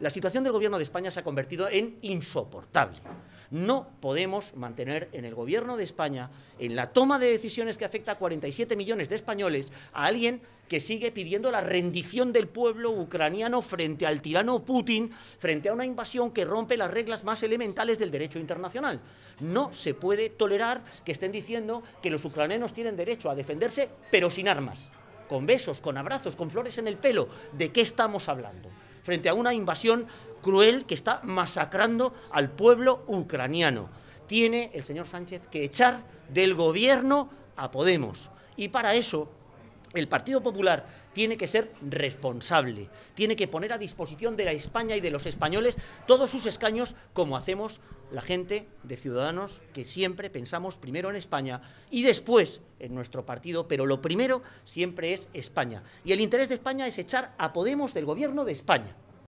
La situación del Gobierno de España se ha convertido en insoportable. No podemos mantener en el Gobierno de España, en la toma de decisiones que afecta a 47 millones de españoles, a alguien que sigue pidiendo la rendición del pueblo ucraniano frente al tirano Putin, frente a una invasión que rompe las reglas más elementales del derecho internacional. No se puede tolerar que estén diciendo que los ucranianos tienen derecho a defenderse, pero sin armas. Con besos, con abrazos, con flores en el pelo. ¿De qué estamos hablando? frente a una invasión cruel que está masacrando al pueblo ucraniano. Tiene el señor Sánchez que echar del gobierno a Podemos. Y para eso el Partido Popular tiene que ser responsable, tiene que poner a disposición de la España y de los españoles todos sus escaños, como hacemos la gente de Ciudadanos, que siempre pensamos primero en España y después en nuestro partido, pero lo primero siempre es España. Y el interés de España es echar a Podemos del gobierno de España.